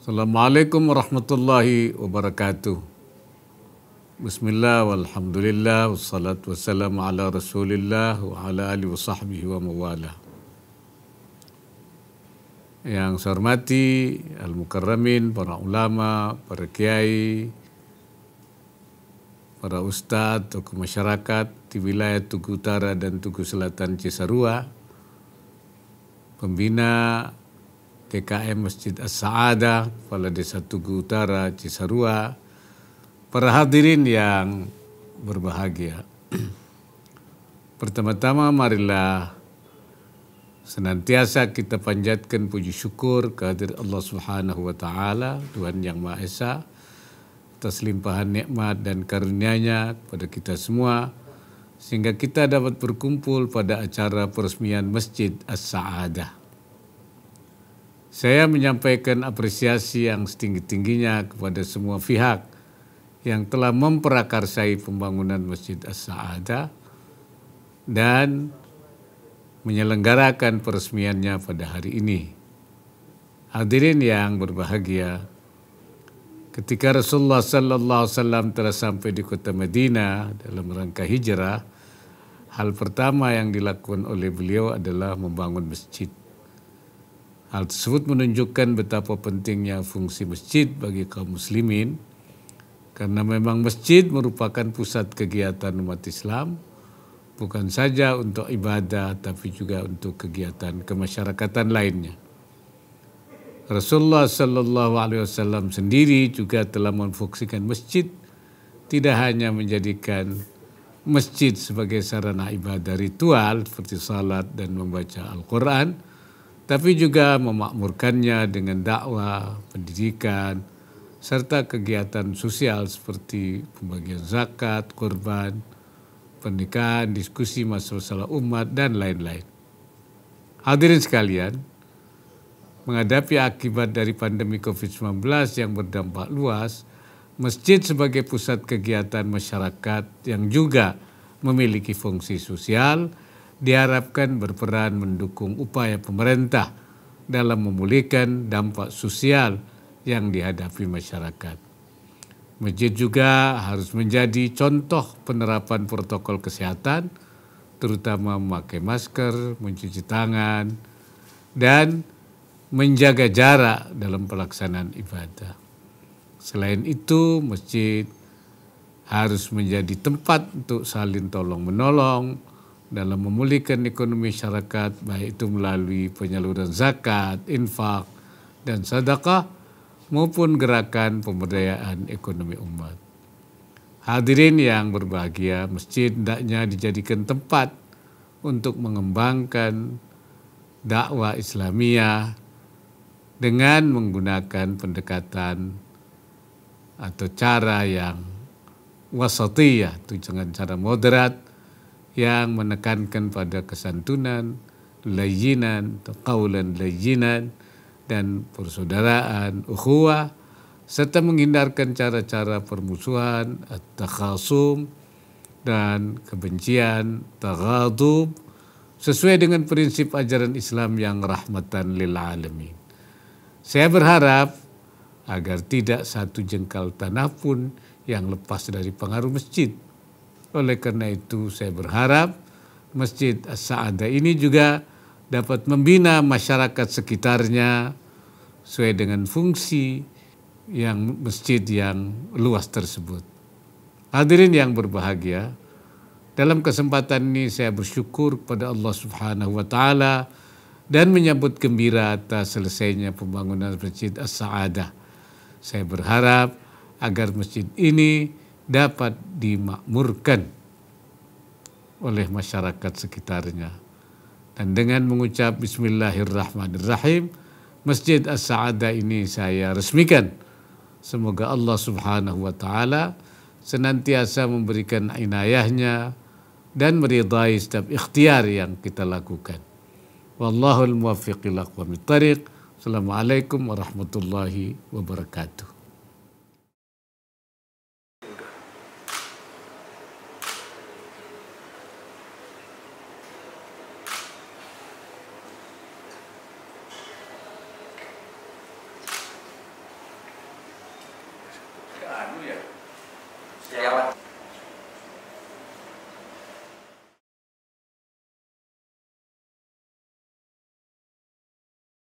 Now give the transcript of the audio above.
Assalamualaikum warahmatullahi wabarakatuh. Bismillah walhamdulillah wassalatu wassalamu ala rasulillah wa ala alihi wa sahbihi wa mawala. Yang saya hormati al-mukarramin, para ulama, para kiai, para ustadz, tokoh masyarakat di wilayah Tugu Utara dan Tugu Selatan Cisarua, pembina TKM Masjid As-Sa'adah, Kepala Desa Tugu Utara, Cisarua, para hadirin yang berbahagia. Pertama-tama marilah senantiasa kita panjatkan puji syukur kehadirat Allah Subhanahu wa taala, Tuhan yang Maha Esa atas limpahan nikmat dan karunia-Nya kepada kita semua sehingga kita dapat berkumpul pada acara peresmian Masjid As-Sa'adah. Saya menyampaikan apresiasi yang setinggi-tingginya kepada semua pihak yang telah memperakarsai pembangunan Masjid As-Sa'adah dan menyelenggarakan peresmiannya pada hari ini. Hadirin yang berbahagia, ketika Rasulullah sallallahu alaihi wasallam telah sampai di kota Madinah dalam rangka hijrah, hal pertama yang dilakukan oleh beliau adalah membangun masjid. Hal tersebut menunjukkan betapa pentingnya fungsi masjid bagi kaum muslimin karena memang masjid merupakan pusat kegiatan umat Islam bukan saja untuk ibadah tapi juga untuk kegiatan kemasyarakatan lainnya. Rasulullah Shallallahu Alaihi Wasallam sendiri juga telah memfungsikan masjid tidak hanya menjadikan masjid sebagai sarana ibadah ritual seperti salat dan membaca Al-Quran, tapi juga memakmurkannya dengan dakwah, pendidikan, serta kegiatan sosial seperti pembagian zakat, korban, pernikahan, diskusi masalah umat, dan lain-lain. Hadirin sekalian, menghadapi akibat dari pandemi COVID-19 yang berdampak luas, masjid sebagai pusat kegiatan masyarakat yang juga memiliki fungsi sosial, diharapkan berperan mendukung upaya pemerintah dalam memulihkan dampak sosial yang dihadapi masyarakat. Masjid juga harus menjadi contoh penerapan protokol kesehatan, terutama memakai masker, mencuci tangan, dan menjaga jarak dalam pelaksanaan ibadah. Selain itu, masjid harus menjadi tempat untuk saling tolong-menolong, dalam memulihkan ekonomi masyarakat baik itu melalui penyaluran zakat, infak, dan sedekah maupun gerakan pemberdayaan ekonomi umat. Hadirin yang berbahagia, masjid hendaknya dijadikan tempat untuk mengembangkan dakwah Islamiyah dengan menggunakan pendekatan atau cara yang wasatiyah, itu dengan cara moderat, yang menekankan pada kesantunan, layinan, kaulan layinan, dan persaudaraan, ukhuwah, serta menghindarkan cara-cara permusuhan, takhasum, dan kebencian, taghadub, sesuai dengan prinsip ajaran Islam yang rahmatan lil alamin. Saya berharap agar tidak satu jengkal tanah pun yang lepas dari pengaruh masjid oleh karena itu saya berharap Masjid As-Sa'adah ini juga dapat membina masyarakat sekitarnya sesuai dengan fungsi yang masjid yang luas tersebut. Hadirin yang berbahagia, dalam kesempatan ini saya bersyukur kepada Allah Subhanahu wa taala dan menyambut gembira atas selesainya pembangunan Masjid As-Sa'adah. Saya berharap agar masjid ini dapat dimakmurkan oleh masyarakat sekitarnya. Dan dengan mengucap Bismillahirrahmanirrahim, Masjid As-Sa'adah ini saya resmikan. Semoga Allah subhanahu wa ta'ala senantiasa memberikan inayahnya dan meridai setiap ikhtiar yang kita lakukan. Wallahul ila Assalamualaikum warahmatullahi wabarakatuh. 两万。